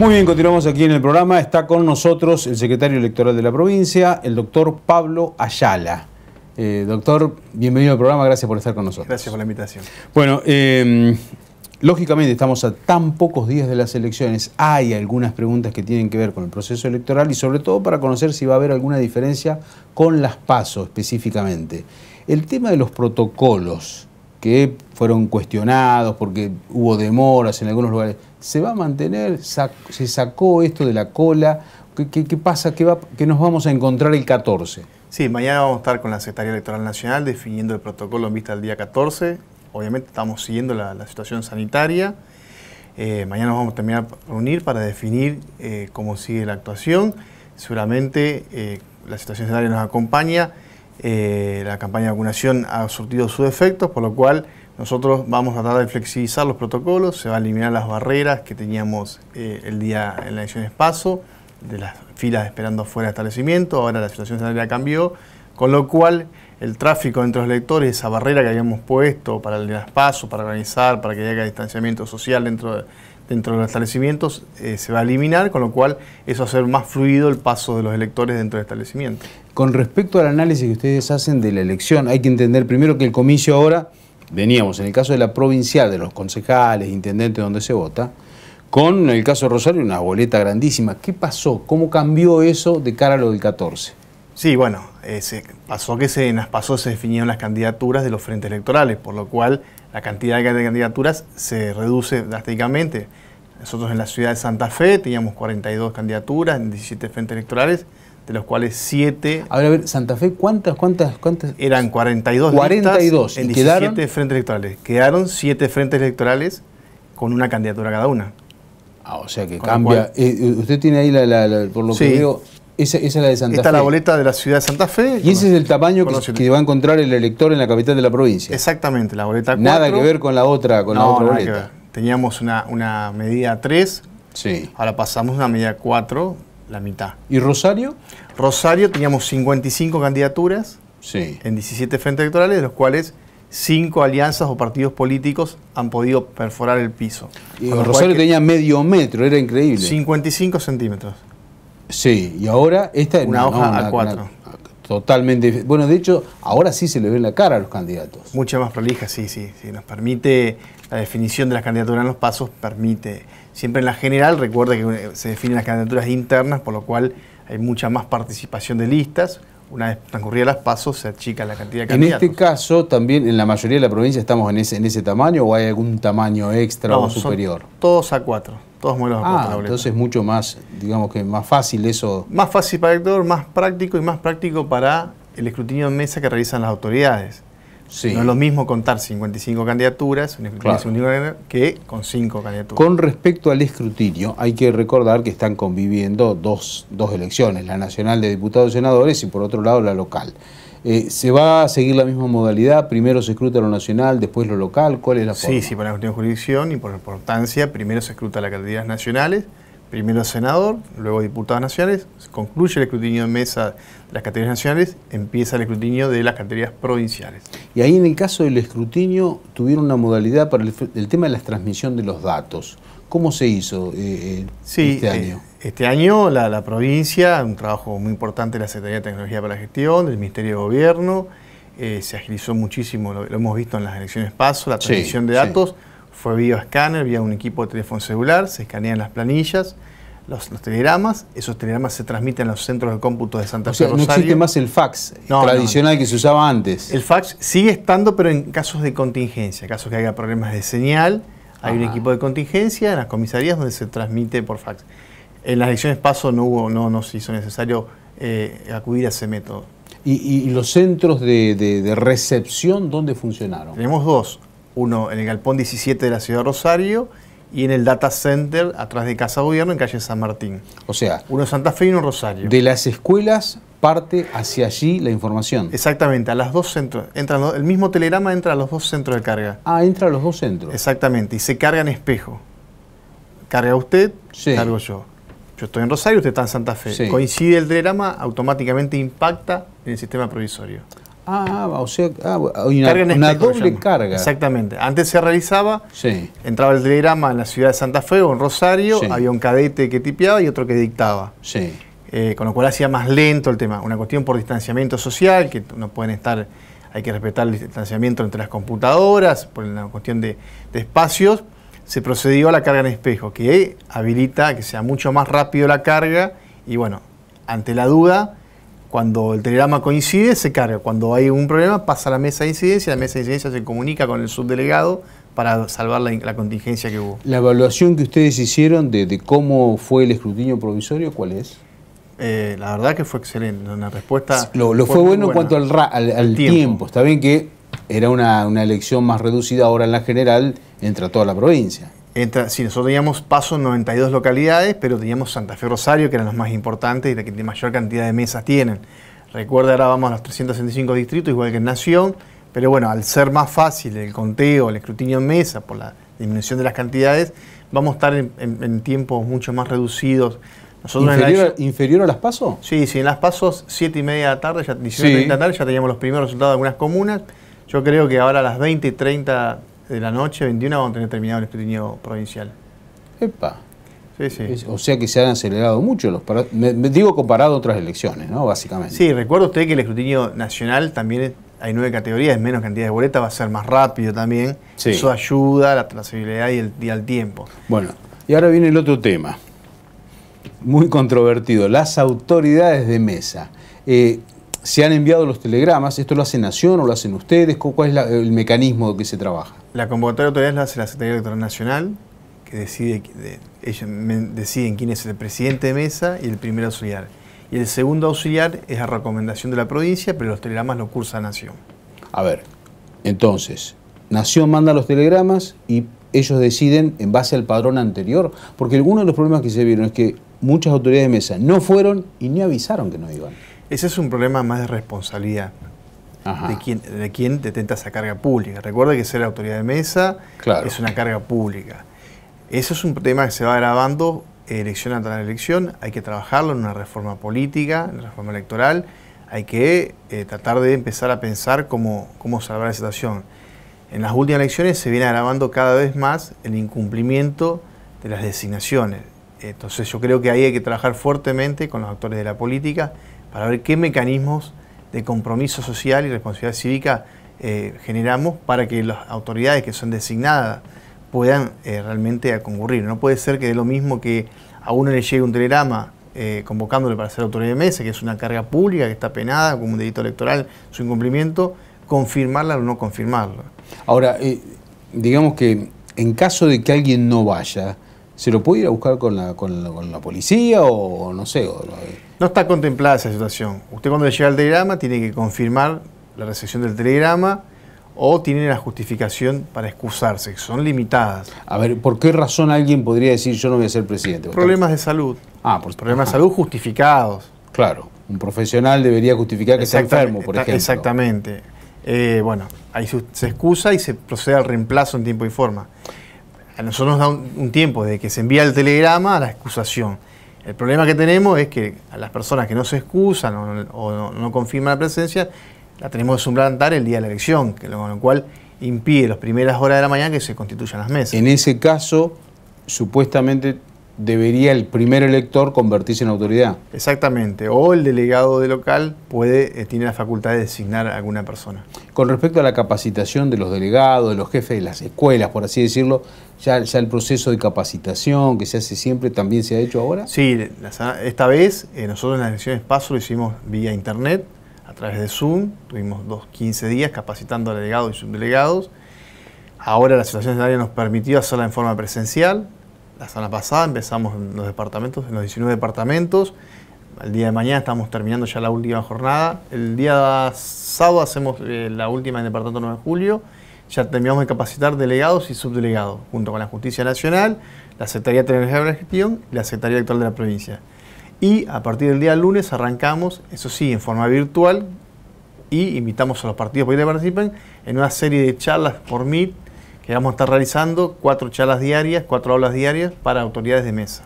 Muy bien, continuamos aquí en el programa. Está con nosotros el secretario electoral de la provincia, el doctor Pablo Ayala. Eh, doctor, bienvenido al programa, gracias por estar con nosotros. Gracias por la invitación. Bueno, eh, lógicamente estamos a tan pocos días de las elecciones, hay algunas preguntas que tienen que ver con el proceso electoral y sobre todo para conocer si va a haber alguna diferencia con las PASO específicamente. El tema de los protocolos que fueron cuestionados porque hubo demoras en algunos lugares se va a mantener, se sacó esto de la cola, ¿qué, pasa? ¿Qué, nos vamos a encontrar el 14? Sí, mañana vamos a estar con la Secretaría Electoral Nacional definiendo el protocolo en vista del día 14. Obviamente estamos siguiendo la, situación sanitaria. Eh, mañana nos vamos a terminar reunir para definir eh, cómo sigue la actuación. Seguramente eh, la situación sanitaria nos acompaña. la campaña de vacunación ha surtido sus efectos, por lo cual nosotros vamos a tratar de flexibilizar los protocolos, se va a eliminar las barreras que teníamos eh, el día en la elección de paso, de las filas esperando afuera de establecimiento, ahora la situación sanitaria cambió, con lo cual el tráfico entre los electores, esa barrera que habíamos puesto para el de las para organizar, para que haya distanciamiento social dentro de, dentro de los establecimientos eh, se va a eliminar, con lo cual eso va a ser más fluido el paso de los electores dentro del establecimiento. Con respecto al análisis que ustedes hacen de la elección, hay que entender primero que el comicio ahora veníamos en el caso de la provincial, de los concejales, intendentes, donde se vota, con el caso de Rosario, una boleta grandísima. ¿Qué pasó? ¿Cómo cambió eso de cara a lo del 14? Sí, bueno, pasó que se, en las se definieron las candidaturas de los frentes electorales, por lo cual la cantidad de candidaturas se reduce drásticamente. Nosotros en la ciudad de Santa Fe teníamos 42 candidaturas en 17 frentes electorales, de los cuales 7... A ver, a ver, Santa Fe, ¿cuántas, cuántas, cuántas? Eran 42 42 listas en 17 frentes electorales. Quedaron 7 frentes electorales con una candidatura cada una. Ah, o sea que cambia. Eh, eh, usted tiene ahí, la, por lo sí. que esa, es la de Santa Está Esta es la boleta de la ciudad de Santa Fe. Y ese es el tamaño que, va a encontrar el elector en la capital de la provincia. Exactamente, la boleta 4. Nada que ver con la otra, con la otra boleta. Teníamos una, una medida 3, sí. ahora pasamos a una medida 4, la mitad. ¿Y Rosario? Rosario teníamos 55 candidaturas en 17 frentes electorales, de los cuales cinco alianzas o partidos políticos han podido perforar el piso. Rosario tenía medio metro, era increíble. 55 centímetros. Sí, y ahora esta es una, hoja A4. Totalmente. Bueno, de hecho, ahora sí se le ve en la cara a los candidatos. Mucha más prolija, sí, sí, sí. Nos permite, la definición de las candidaturas en los pasos permite. Siempre en la general, recuerde que eh, se definen las candidaturas internas, por lo cual hay mucha más participación de listas, una vez transcurridas las pasos, se achica la cantidad que candidatos. En este caso, también en la mayoría de la provincia estamos en ese, en ese tamaño o hay algún tamaño extra o superior? todos a cuatro, todos modelos ah, a Entonces es mucho más, digamos que más fácil eso. Más fácil para el actor, más práctico y más práctico para el escrutinio en mesa que realizan las autoridades. No es lo mismo contar 55 candidaturas que con 5 candidaturas. Con respecto al escrutinio, hay que recordar que están conviviendo dos, elecciones, la nacional de diputados y senadores y por otro lado la local. Eh, ¿Se va a seguir la misma modalidad? Primero se escruta lo nacional, después lo local. ¿Cuál es la forma? Sí, sí, para la cuestión de jurisdicción y por importancia, primero se escruta las candidaturas nacionales primero senador, luego diputados nacionales, concluye el escrutinio de mesa de las categorías nacionales, empieza el escrutinio de las categorías provinciales. Y ahí en el caso del escrutinio tuvieron una modalidad para el, tema de la transmisión de los datos. ¿Cómo se hizo eh, eh, este eh, año? este año la, provincia, un trabajo muy importante de la Secretaría de Tecnología para la Gestión, del Ministerio de Gobierno, se agilizó muchísimo, lo, hemos visto en las elecciones PASO, la transmisión de datos fue vía escáner, vía un equipo de teléfono celular, se escanean las planillas, los, telegramas, esos telegramas se transmiten a los centros de cómputo de Santa Fe. O sea, no existe más el fax tradicional que se usaba antes. El fax sigue estando, pero en casos de contingencia, casos que haya problemas de señal, hay un equipo de contingencia en las comisarías donde se transmite por fax. En las elecciones paso no hubo, no, se hizo necesario eh, acudir a ese método. ¿Y, los centros de recepción dónde funcionaron? Tenemos dos uno en el Galpón 17 de la Ciudad de Rosario y en el Data Center atrás de Casa Gobierno en calle San Martín. O sea, uno en Santa Fe y uno en Rosario. De las escuelas parte hacia allí la información. Exactamente, a los dos centros. el mismo telegrama entra a los dos centros de carga. Ah, entra a los dos centros. Exactamente, y se carga en espejo. Carga usted, cargo yo. Yo estoy en Rosario, usted está en Santa Fe. Coincide el telegrama, automáticamente impacta en el sistema provisorio. Ah, o sea, ah, una, doble carga. Exactamente. Antes se realizaba, sí. entraba el telegrama en la ciudad de Santa Fe o en Rosario, había un cadete que tipeaba y otro que dictaba. Sí. Eh, con lo cual hacía más lento el tema. Una cuestión por distanciamiento social, que no pueden estar, hay que respetar el distanciamiento entre las computadoras, por la cuestión de, de espacios, se procedió a la carga en espejo, que habilita que sea mucho más rápido la carga y bueno, ante la duda cuando el telegrama coincide, se carga. Cuando hay un problema, pasa a la mesa de incidencia. La mesa de incidencia se comunica con el subdelegado para salvar la, contingencia que hubo. ¿La evaluación que ustedes hicieron de, cómo fue el escrutinio provisorio, cuál es? Eh, la verdad que fue excelente. La respuesta. Lo, fue, bueno en cuanto al, tiempo. Está bien que era una, una elección más reducida ahora en la general entre toda la provincia sí, nosotros teníamos paso en 92 localidades, pero teníamos Santa Fe Rosario, que eran los más importantes y la que mayor cantidad de mesas tienen. Recuerda, ahora vamos a los 365 distritos, igual que en Nación, pero bueno, al ser más fácil el conteo, el escrutinio en mesa, por la disminución de las cantidades, vamos a estar en, tiempos mucho más reducidos. Nosotros inferior, a las pasos? Sí, sí, en las pasos 7 y media de tarde, ya, de tarde, ya teníamos los primeros resultados de algunas comunas. Yo creo que ahora a las 20 y 30 de la noche, 21, vamos a tener terminado el escrutinio provincial. Epa. Sí, sí. O sea que se han acelerado mucho los me, digo comparado a otras elecciones, ¿no? Básicamente. Sí, recuerda usted que el escrutinio nacional también hay nueve categorías, menos cantidad de boletas, va a ser más rápido también. Eso ayuda a la trazabilidad y, al tiempo. Bueno, y ahora viene el otro tema, muy controvertido, las autoridades de mesa. Eh, se han enviado los telegramas, esto lo hace Nación o lo hacen ustedes, ¿cuál es el mecanismo que se trabaja? La convocatoria de autoridades la hace la Secretaría Electoral Nacional, que decide, ellos deciden quién es el presidente de mesa y el primer auxiliar. Y el segundo auxiliar es a recomendación de la provincia, pero los telegramas los cursa Nación. A ver, entonces, Nación manda los telegramas y ellos deciden en base al padrón anterior, porque algunos de los problemas que se vieron es que muchas autoridades de mesa no fueron y ni avisaron que no iban. Ese es un problema más de responsabilidad. De quien, de detenta esa carga pública. Recuerda que ser autoridad de mesa es una carga pública. Eso es un tema que se va agravando elección tras elección, hay que trabajarlo en una reforma política, en una reforma electoral, hay que eh, tratar de empezar a pensar cómo, cómo salvar la situación. En las últimas elecciones se viene agravando cada vez más el incumplimiento de las designaciones. Entonces yo creo que ahí hay que trabajar fuertemente con los actores de la política para ver qué mecanismos de compromiso social y responsabilidad cívica eh, generamos para que las autoridades que son designadas puedan eh, realmente concurrir. No puede ser que de lo mismo que a uno le llegue un telegrama eh, convocándole para ser autoridad de mesa, que es una carga pública, que está penada como un delito electoral, su incumplimiento, confirmarla o no confirmarla. Ahora, digamos que en caso de que alguien no vaya, ¿Se lo puede ir a buscar con la, policía o no sé? Eh? no está contemplada esa situación. Usted cuando le llega al telegrama tiene que confirmar la recepción del telegrama o tiene la justificación para excusarse, que son limitadas. A ver, ¿por qué razón alguien podría decir yo no voy a ser presidente? Problemas de salud. Ah, por Problemas de salud justificados. Claro, un profesional debería justificar que está enfermo, por ejemplo. Exactamente. Eh, bueno, ahí se excusa y se procede al reemplazo en tiempo y forma a nosotros nos da un, tiempo de que se envía el telegrama a la excusación. El problema que tenemos es que a las personas que no se excusan o, no, confirman la presencia, la tenemos que suplantar el día de la elección, con lo cual impide las primeras horas de la mañana que se constituyan las mesas. En ese caso, supuestamente debería el primer elector convertirse en autoridad. Exactamente, o el delegado de local puede, eh, tiene la facultad de designar a alguna persona. Con respecto a la capacitación de los delegados, de los jefes de las escuelas, por así decirlo, ya, el proceso de capacitación que se hace siempre también se ha hecho ahora. Sí, esta vez eh, nosotros en las elecciones PASO lo hicimos vía internet, a través de Zoom, tuvimos dos, 15 días capacitando a delegados y subdelegados. Ahora la situación sanitaria nos permitió hacerla en forma presencial, la semana pasada empezamos en los departamentos, en los 19 departamentos. El día de mañana estamos terminando ya la última jornada. El día sábado hacemos eh, la última en el departamento 9 de julio. Ya terminamos de capacitar delegados y subdelegados, junto con la Justicia Nacional, la Secretaría de Energía de la Gestión y la Secretaría Actual de la Provincia. Y a partir del día lunes arrancamos, eso sí, en forma virtual, y invitamos a los partidos para que participen en una serie de charlas por Meet vamos a estar realizando cuatro charlas diarias, cuatro aulas diarias para autoridades de mesa.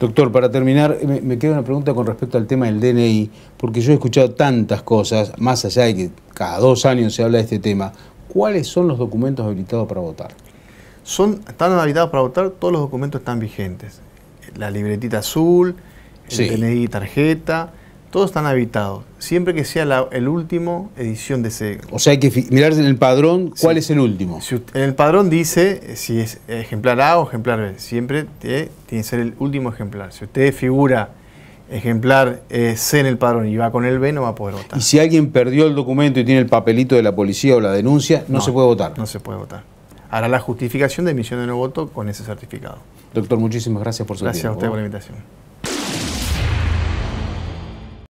Doctor, para terminar, me, queda una pregunta con respecto al tema del DNI, porque yo he escuchado tantas cosas, más allá de que cada dos años se habla de este tema. ¿Cuáles son los documentos habilitados para votar? Son, están habilitados para votar, todos los documentos están vigentes. La libretita azul, el DNI tarjeta, todos están habitados, siempre que sea la, el último edición de ese. O sea, hay que mirarse en el padrón cuál es el último. en el padrón dice eh, si es ejemplar A o ejemplar B. Siempre tiene que ser el último ejemplar. Si usted figura ejemplar eh, C en el padrón y va con el B, no va a poder votar. Y si alguien perdió el documento y tiene el papelito de la policía o la denuncia, no, se puede votar. No se puede votar. Hará la justificación de emisión de no voto con ese certificado. Doctor, muchísimas gracias por su Gracias a usted por la invitación.